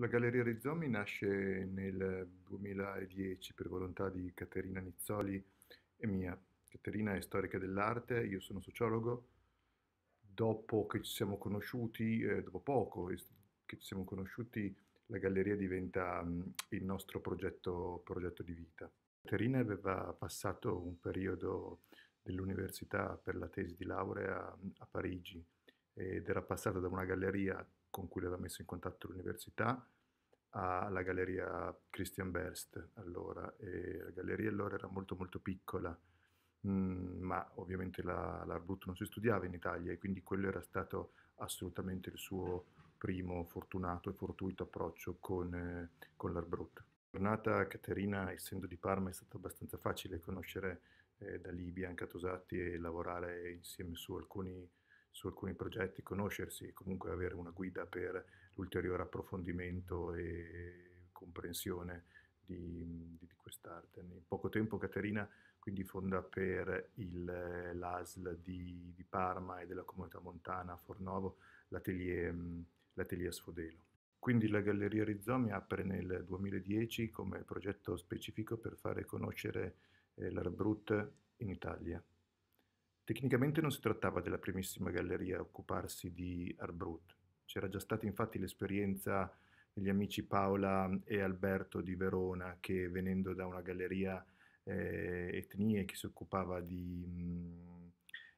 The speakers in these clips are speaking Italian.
La Galleria Rizzomi nasce nel 2010 per volontà di Caterina Nizzoli e mia. Caterina è storica dell'arte, io sono sociologo. Dopo che ci siamo conosciuti, eh, dopo poco che ci siamo conosciuti, la galleria diventa mh, mm, il nostro progetto, progetto di vita. Caterina aveva passato un periodo dell'università per la tesi di laurea mm, a Parigi ed era passata da una galleria con cui l'aveva messo in contatto l'università, alla galleria Christian Berst allora e la galleria allora era molto molto piccola mh, mm, ma ovviamente la, l'Arbuto non si studiava in Italia e quindi quello era stato assolutamente il suo primo fortunato e fortuito approccio con, eh, con l'Arbrut. Tornata Caterina, essendo di Parma, è stato abbastanza facile conoscere eh, da Libia anche a Tosatti e lavorare insieme su alcuni su alcuni progetti, conoscersi e comunque avere una guida per l'ulteriore approfondimento e comprensione di, di, di quest'arte. In poco tempo Caterina quindi fonda per il, eh, l'ASL di, di, Parma e della comunità montana Fornovo l'atelier, mm, l'atelier Sfodelo. Quindi la Galleria Rizzomi apre nel 2010 come progetto specifico per fare conoscere eh, l'Arbrut in Italia. Tecnicamente non si trattava della primissima galleria a occuparsi di Arbrut. C'era già stata infatti l'esperienza degli amici Paola e Alberto di Verona che venendo da una galleria eh, etnie che si occupava di, mh,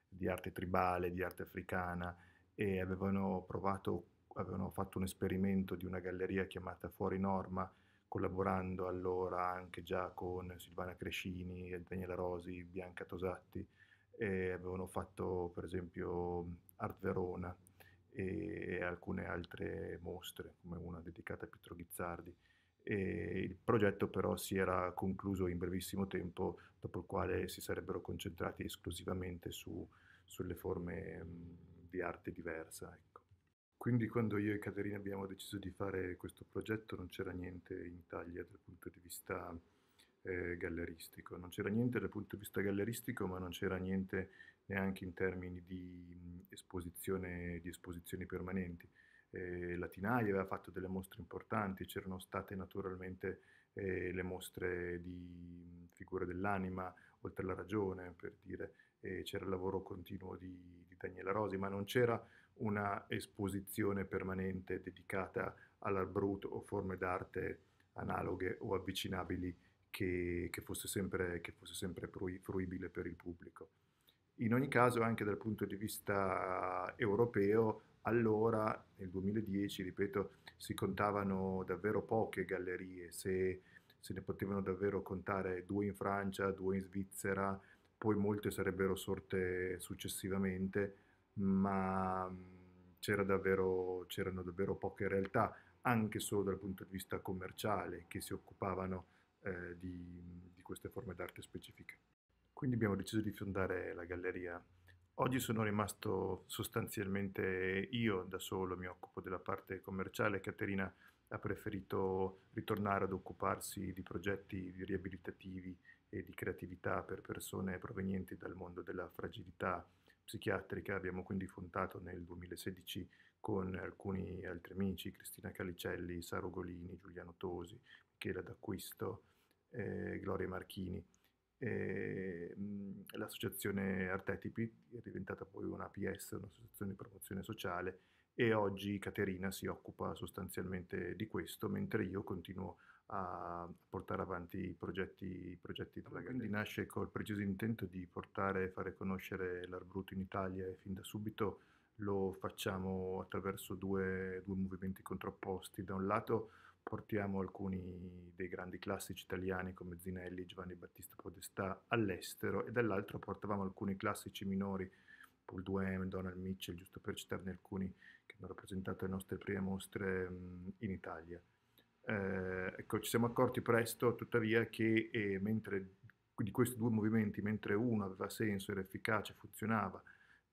di, arte tribale, di arte africana e avevano provato, avevano fatto un esperimento di una galleria chiamata Fuori Norma collaborando allora anche già con Silvana Crescini, Daniela Rosi, Bianca Tosatti eh, avevano fatto per esempio Art Verona e alcune altre mostre, come una dedicata a Pietro Ghizzardi. E il progetto però si era concluso in brevissimo tempo, dopo il quale si sarebbero concentrati esclusivamente su, sulle forme di arte diversa. Ecco. Quindi quando io e Caterina abbiamo deciso di fare questo progetto non c'era niente in Italia dal punto di vista eh, galleristico. Non c'era niente dal punto di vista galleristico, ma non c'era niente neanche in termini di esposizione, di esposizioni permanenti. Eh, Latinai aveva fatto delle mostre importanti, c'erano state naturalmente eh, le mostre di figure dell'anima, oltre alla ragione, per dire, eh, c'era il lavoro continuo di, di Daniela Rosi, ma non c'era una esposizione permanente dedicata all'arbruto o forme d'arte analoghe o avvicinabili che, che, fosse, sempre, che fosse sempre fruibile per il pubblico. In ogni caso, anche dal punto di vista europeo, allora, nel 2010, ripeto, si contavano davvero poche gallerie, se, se, ne potevano davvero contare due in Francia, due in Svizzera, poi molte sarebbero sorte successivamente, ma c'era davvero, c'erano davvero poche realtà, anche solo dal punto di vista commerciale, che si occupavano eh, di, di queste forme d'arte specifiche. Quindi abbiamo deciso di fondare la galleria Oggi sono rimasto sostanzialmente io da solo, mi occupo della parte commerciale, Caterina ha preferito ritornare ad occuparsi di progetti riabilitativi e di creatività per persone provenienti dal mondo della fragilità psichiatrica. Abbiamo quindi fondato nel 2016 con alcuni altri amici, Cristina Calicelli, Saro Golini, Giuliano Tosi, Michela D'Acquisto, eh, Gloria Marchini. E, eh, mh, l'associazione Artetipi è diventata poi una PS, un'associazione di promozione sociale, e oggi Caterina si occupa sostanzialmente di questo, mentre io continuo a portare avanti i progetti, i progetti della Galleria. Quindi nasce col preciso intento di portare e fare conoscere l'Arbruto in Italia e fin da subito lo facciamo attraverso due, due movimenti contrapposti. Da un lato portiamo alcuni dei grandi classici italiani come Zinelli, Giovanni Battista Podestà all'estero e dall'altro portavamo alcuni classici minori, Paul Duhem, Donald Mitchell, giusto per citarne alcuni che hanno rappresentato le nostre prime mostre mh, in Italia. Eh, ecco, ci siamo accorti presto tuttavia che eh, mentre di questi due movimenti, mentre uno aveva senso, era efficace, funzionava,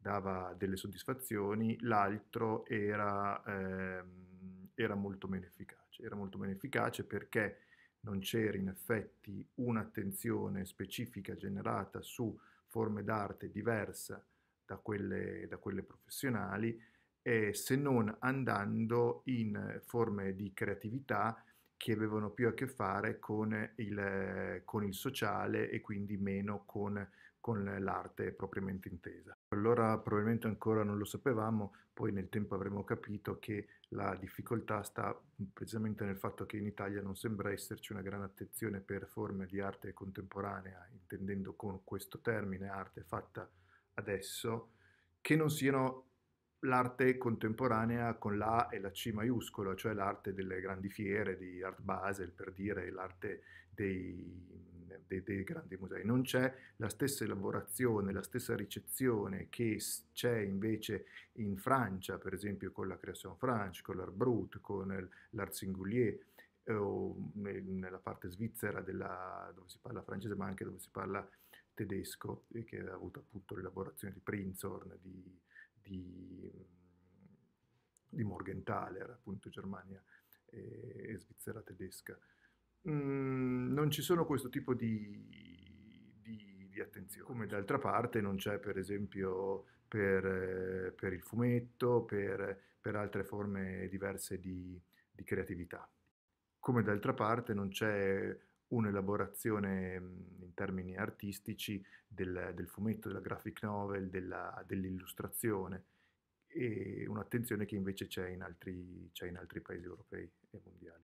dava delle soddisfazioni, l'altro era, ehm, era, molto meno efficace. Era molto meno efficace perché non c'era in effetti un'attenzione specifica generata su forme d'arte diverse da quelle, da quelle professionali, eh, se non andando in forme di creatività che avevano più a che fare con il, con il sociale e quindi meno con con l'arte propriamente intesa. Allora probabilmente ancora non lo sapevamo, poi nel tempo avremo capito che la difficoltà sta precisamente nel fatto che in Italia non sembra esserci una gran attenzione per forme di arte contemporanea, intendendo con questo termine arte fatta adesso, che non siano l'arte contemporanea con la A e la C maiuscola, cioè l'arte delle grandi fiere di Art Basel, per dire l'arte dei dei, dei grandi musei, non c'è la stessa elaborazione, la stessa ricezione che c'è invece in Francia, per esempio con la Création France, con l'Art Brut, con l'Art Singulier, eh, o nella parte svizzera della, dove si parla francese ma anche dove si parla tedesco che ha avuto appunto l'elaborazione di Prinzhorn, di, di, di Morgenthaler, appunto Germania e, e Svizzera tedesca. Mhmm, non ci sono questo tipo di, di, di, attenzione, come d'altra parte non c'è per esempio per, eh, per il fumetto, per, per, altre forme diverse di, di creatività, come d'altra parte non c'è un'elaborazione mhmm, in termini artistici del, del fumetto, della graphic novel, della, dell'illustrazione e un'attenzione che invece c'è in altri, c'è in altri paesi europei e mondiali.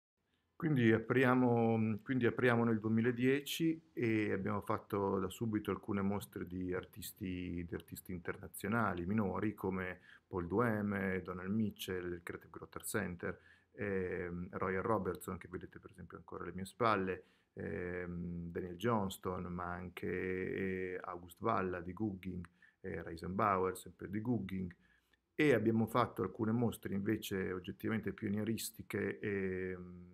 Quindi apriamo, mhmm, quindi apriamo, nel 2010 e abbiamo fatto da subito alcune mostre di artisti, di artisti internazionali minori come Paul Dueme, Donald Mitchell, il Creative Grotter Center, ehm, Royal Robertson che vedete per esempio ancora alle mie spalle, ehm, Daniel Johnston, ma anche August Valla di Googing, eh, Reisenbauer sempre di Googing e abbiamo fatto alcune mostre invece oggettivamente pionieristiche. Ehm,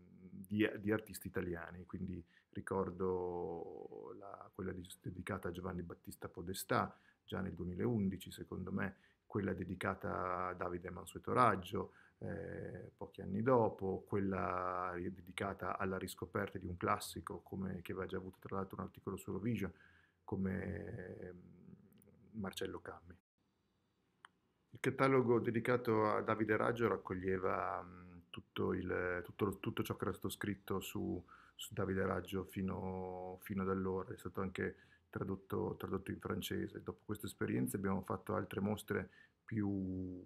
di, di, artisti italiani, quindi ricordo la, quella di, dedicata a Giovanni Battista Podestà già nel 2011, secondo me, quella dedicata a Davide Mansueto Raggio eh, pochi anni dopo, quella dedicata alla riscoperta di un classico come, che aveva già avuto tra l'altro un articolo su Eurovision come mm, Marcello Cammi. Il catalogo dedicato a Davide Raggio raccoglieva mm, tutto, il, tutto, tutto, ciò che era stato scritto su, su Davide Raggio fino, fino, ad allora, è stato anche tradotto, tradotto, in francese. Dopo queste esperienze abbiamo fatto altre mostre più,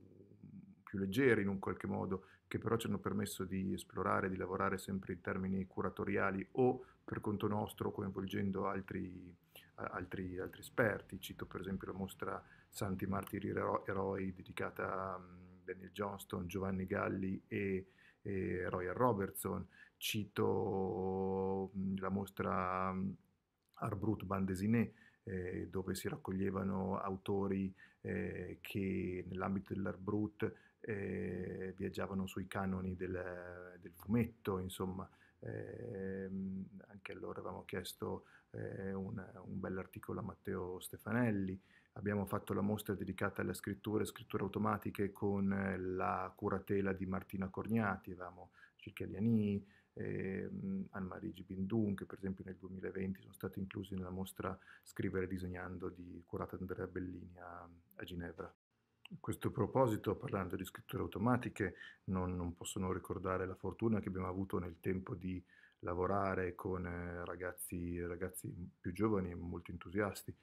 più, leggere in un qualche modo, che però ci hanno permesso di esplorare, di lavorare sempre in termini curatoriali o per conto nostro coinvolgendo altri, altri, altri esperti. Cito per esempio la mostra Santi Martiri Eroi dedicata a Daniel Johnston, Giovanni Galli e, e Royal Robertson. Cito mm, la mostra mm, Arbrut Bandesiné, eh, dove si raccoglievano autori eh, che nell'ambito dell'Arbrut eh, viaggiavano sui canoni del, del fumetto, insomma. Ehm, anche allora avevamo chiesto eh, un, un bell'articolo a Matteo Stefanelli, Abbiamo fatto la mostra dedicata alle scritture, scritture automatiche con eh, la curatela di Martina Corniati, avevamo Cicchialiani, eh, Anne-Marie Gibindun, che per esempio nel 2020 sono stati inclusi nella mostra Scrivere disegnando di curata Andrea Bellini a, a Ginevra. A questo proposito, parlando di scritture automatiche, non, non posso non ricordare la fortuna che abbiamo avuto nel tempo di lavorare con eh, ragazzi, ragazzi più giovani, e molto entusiasti,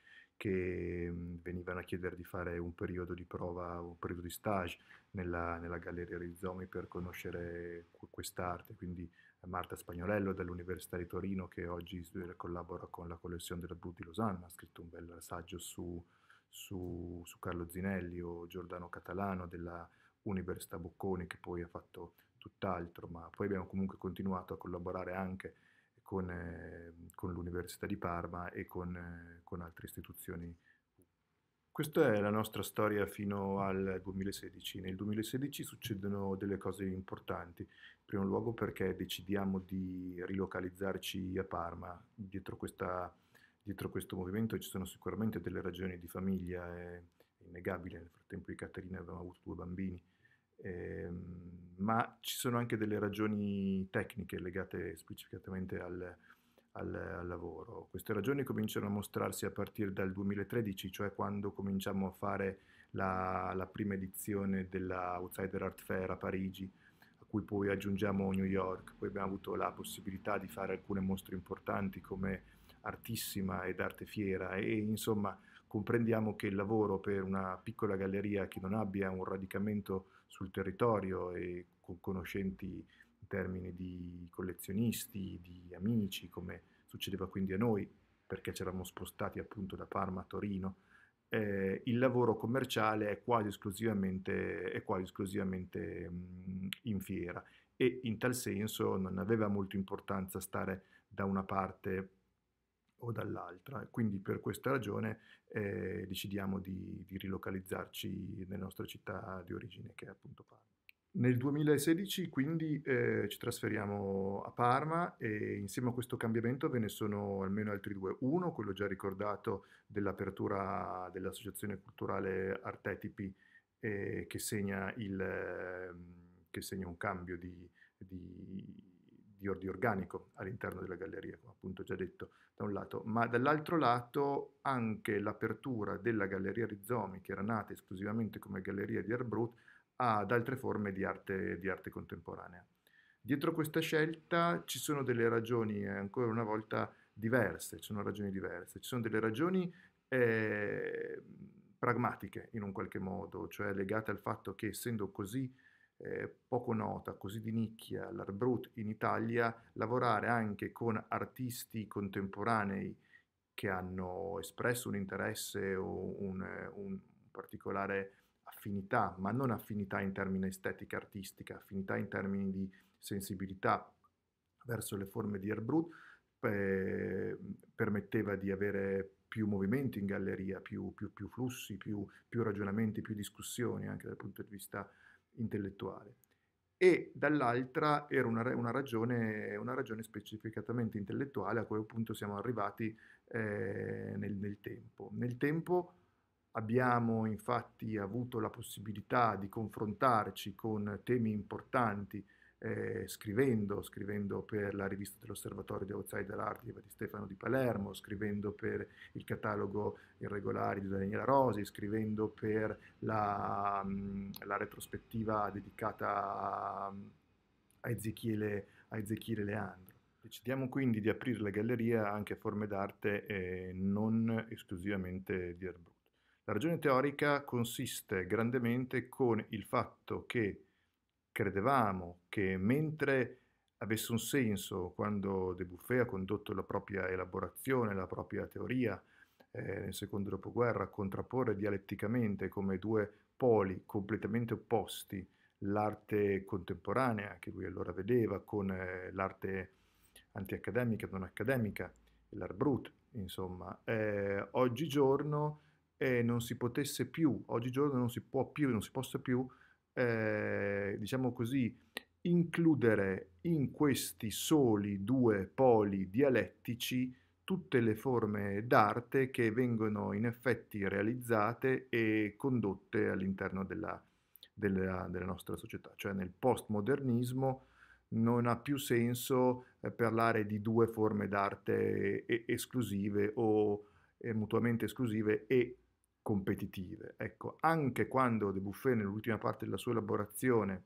che mhmm, venivano a chiedere di fare un periodo di prova, un periodo di stage nella, nella Galleria Rizzomi per conoscere quest'arte. Quindi Marta Spagnolello dell'Università di Torino, che oggi eh, collabora con la collezione della Brut di Losanna, ha scritto un bel saggio su, su, su Carlo Zinelli o Giordano Catalano della Università Bocconi, che poi ha fatto tutt'altro, ma poi abbiamo comunque continuato a collaborare anche con, eh, con l'Università di Parma e con, eh, con, altre istituzioni. Questa è la nostra storia fino al 2016. Nel 2016 succedono delle cose importanti. In primo luogo perché decidiamo di rilocalizzarci a Parma. Dietro, questa, dietro questo movimento ci sono sicuramente delle ragioni di famiglia, è, eh, è innegabile. Nel frattempo di Caterina avevamo avuto due bambini eh, ma ci sono anche delle ragioni tecniche legate specificatamente al, al, al, lavoro. Queste ragioni cominciano a mostrarsi a partire dal 2013, cioè quando cominciamo a fare la, la prima edizione della Outsider Art Fair a Parigi, a cui poi aggiungiamo New York. Poi abbiamo avuto la possibilità di fare alcune mostre importanti come Artissima ed Arte Fiera e insomma comprendiamo che il lavoro per una piccola galleria che non abbia un radicamento sul territorio e con conoscenti in termini di collezionisti, di amici, come succedeva quindi a noi, perché ci eravamo spostati appunto da Parma a Torino. Eh, il lavoro commerciale è quasi esclusivamente, è quasi esclusivamente mh, mm, in fiera e in tal senso non aveva molto importanza stare da una parte o dall'altra. Quindi per questa ragione eh, decidiamo di, di, rilocalizzarci nella nostra città di origine, che è appunto Parma. Nel 2016 quindi eh, ci trasferiamo a Parma e insieme a questo cambiamento ve ne sono almeno altri due. Uno, quello già ricordato dell'apertura dell'Associazione Culturale Artetipi eh, che, segna il, ehm, che segna un cambio di, di di ordine organico all'interno della galleria, come appunto già detto da un lato, ma dall'altro lato anche l'apertura della galleria Rizzomi, che era nata esclusivamente come galleria di Arbrut, ad altre forme di arte, di arte contemporanea. Dietro questa scelta ci sono delle ragioni, eh, ancora una volta, diverse, ci sono ragioni diverse, ci sono delle ragioni eh, pragmatiche in un qualche modo, cioè legate al fatto che essendo così eh, poco nota, così di nicchia, l'art brut in Italia, lavorare anche con artisti contemporanei che hanno espresso un interesse o un, un particolare affinità, ma non affinità in termini estetica artistica, affinità in termini di sensibilità verso le forme di art brut, eh, permetteva di avere più movimenti in galleria, più, più, più flussi, più, più, ragionamenti, più discussioni anche dal punto di vista intellettuale e dall'altra era una, una, ragione, una, ragione, specificatamente intellettuale a cui appunto siamo arrivati eh, nel, nel, tempo. Nel tempo abbiamo infatti avuto la possibilità di confrontarci con temi importanti eh, scrivendo, scrivendo per la rivista dell'Osservatorio di Outsider Art di Stefano di Palermo, scrivendo per il catalogo irregolare di Daniela Rosi, scrivendo per la, mm, la retrospettiva dedicata a Ezechiele, a Ezechiele Leandro. Decidiamo quindi di aprire la galleria anche a forme d'arte eh, non esclusivamente di Herbrut. La ragione teorica consiste grandemente con il fatto che credevamo che mentre avesse un senso quando De Buffet ha condotto la propria elaborazione, la propria teoria eh, nel secondo dopoguerra, contrapporre dialetticamente come due poli completamente opposti l'arte contemporanea che lui allora vedeva con eh, l'arte antiaccademica, non accademica, l'art brut, insomma, eh, oggigiorno eh, non si potesse più, oggigiorno non si può più, non si possa più eh, diciamo così, includere in questi soli due poli dialettici tutte le forme d'arte che vengono in effetti realizzate e condotte all'interno della, della, della nostra società, cioè nel postmodernismo non ha più senso eh, parlare di due forme d'arte eh, esclusive o eh, mutuamente esclusive e competitive. Ecco, anche quando De Buffet nell'ultima parte della sua elaborazione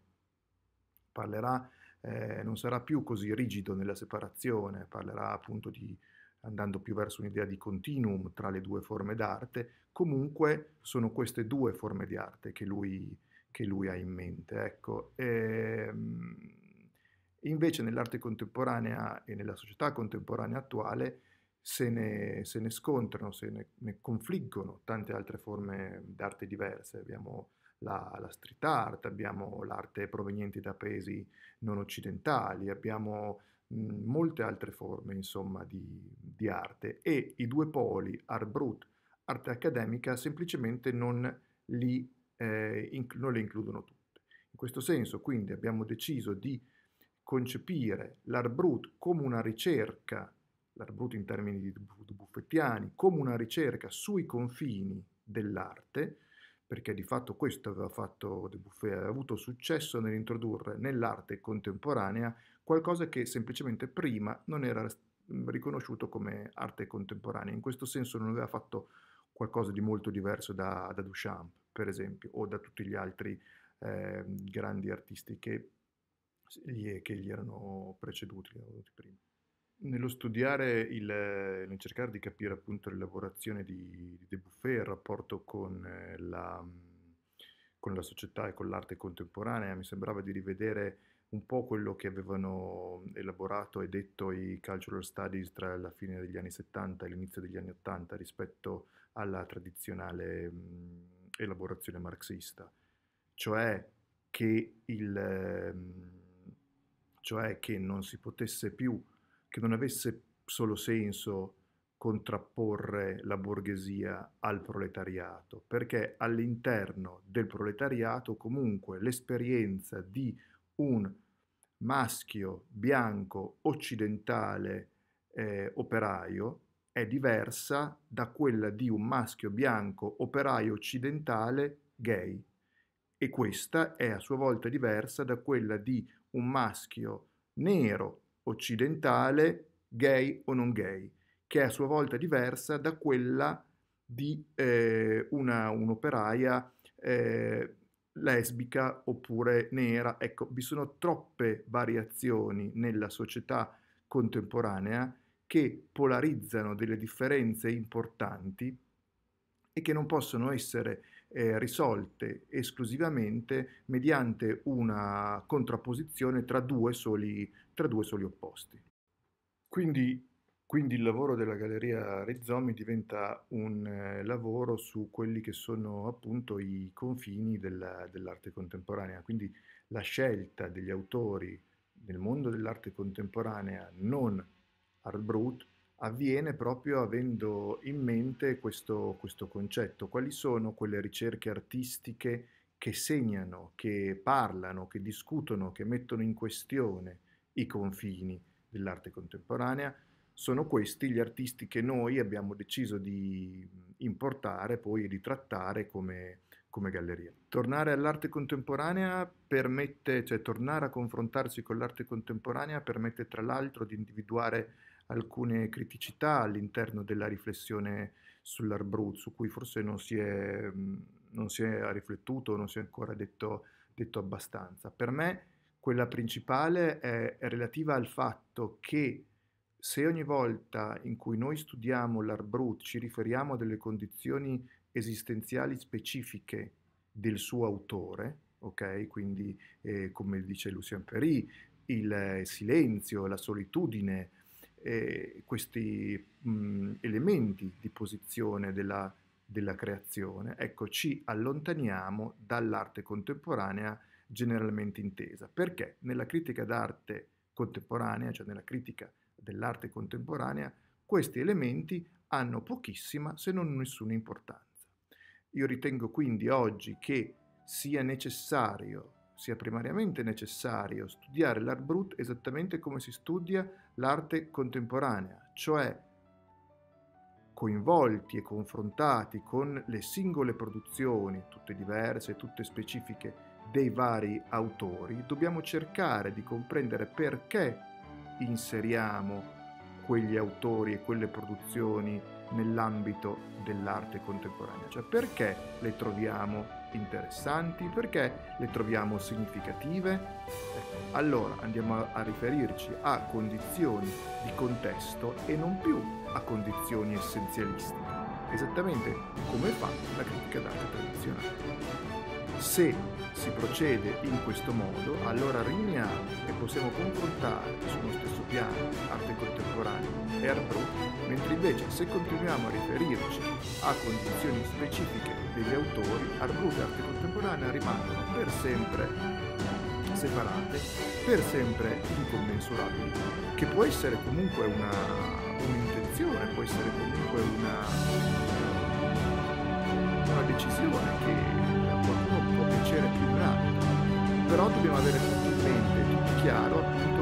parlerà, eh, non sarà più così rigido nella separazione, parlerà appunto di andando più verso un'idea di continuum tra le due forme d'arte, comunque sono queste due forme di arte che lui, che lui ha in mente. Ecco. E, ehm, invece nell'arte contemporanea e nella società contemporanea attuale se ne, se ne scontrano, se ne, ne, confliggono tante altre forme d'arte diverse. Abbiamo la, la, street art, abbiamo l'arte proveniente da paesi non occidentali, abbiamo mh, molte altre forme insomma, di, di, arte e i due poli, art brut, arte accademica, semplicemente non li, eh, inc- non le includono tutte. In questo senso quindi abbiamo deciso di concepire l'art brut come una ricerca l'Artbruto in termini di Buffettiani, come una ricerca sui confini dell'arte, perché di fatto questo aveva fatto De Buffet, aveva avuto successo nell'introdurre nell'arte contemporanea qualcosa che semplicemente prima non era riconosciuto come arte contemporanea. In questo senso non aveva fatto qualcosa di molto diverso da, da Duchamp, per esempio, o da tutti gli altri eh, grandi artisti che, che gli erano preceduti prima. Nello studiare, il, nel cercare di capire appunto l'elaborazione di, di Debuffet e il rapporto con eh, la, mm, con la società e con l'arte contemporanea, mi sembrava di rivedere un po' quello che avevano elaborato e detto i cultural studies tra la fine degli anni 70 e l'inizio degli anni 80 rispetto alla tradizionale mh, mm, elaborazione marxista, cioè che, il, mh, mm, cioè che non si potesse più che non avesse solo senso contrapporre la borghesia al proletariato, perché all'interno del proletariato comunque l'esperienza di un maschio bianco occidentale eh, operaio è diversa da quella di un maschio bianco operaio occidentale gay e questa è a sua volta diversa da quella di un maschio nero occidentale, gay o non gay, che è a sua volta diversa da quella di eh, una, un'operaia eh, lesbica oppure nera. Ecco, vi sono troppe variazioni nella società contemporanea che polarizzano delle differenze importanti e che non possono essere eh, risolte esclusivamente mediante una contrapposizione tra due soli tra due soli opposti. Quindi, quindi il lavoro della Galleria Rizzomi diventa un eh, lavoro su quelli che sono appunto i confini della, dell'arte contemporanea, quindi la scelta degli autori nel mondo dell'arte contemporanea non art brut avviene proprio avendo in mente questo, questo, concetto. Quali sono quelle ricerche artistiche che segnano, che parlano, che discutono, che mettono in questione i confini dell'arte contemporanea. Sono questi gli artisti che noi abbiamo deciso di importare poi e di trattare come, come galleria. Tornare all'arte contemporanea permette, cioè tornare a confrontarsi con l'arte contemporanea permette tra l'altro di individuare alcune criticità all'interno della riflessione sull'Arbrut, su cui forse non si è, non si è riflettuto, non si è ancora detto, detto abbastanza. Per me quella principale è, relativa al fatto che se ogni volta in cui noi studiamo l'Arbrut ci riferiamo a delle condizioni esistenziali specifiche del suo autore, ok? Quindi, eh, come dice Lucien Ferry, il eh, silenzio, la solitudine, eh, questi mh, elementi di posizione della, della creazione, ecco, ci allontaniamo dall'arte contemporanea generalmente intesa, perché nella critica d'arte contemporanea, cioè nella critica dell'arte contemporanea, questi elementi hanno pochissima se non nessuna importanza. Io ritengo quindi oggi che sia necessario, sia primariamente necessario studiare l'art brut esattamente come si studia l'arte contemporanea, cioè coinvolti e confrontati con le singole produzioni, tutte diverse, tutte specifiche, dei vari autori, dobbiamo cercare di comprendere perché inseriamo quegli autori e quelle produzioni nell'ambito dell'arte contemporanea, cioè perché le troviamo interessanti, perché le troviamo significative. Ecco, allora andiamo a riferirci a condizioni di contesto e non più a condizioni essenzialistiche, esattamente come fa la critica d'arte tradizionale. Se si procede in questo modo, allora riuniamo e possiamo confrontare sullo stesso piano arte contemporanea e art brut, mentre invece se continuiamo a riferirci a condizioni specifiche degli autori, art brut e arte contemporanea rimangono per sempre separate, per sempre incommensurabili, che può essere comunque una, un'intenzione, può essere comunque una, una decisione che però dobbiamo avere tutto in mente, tutto chiaro,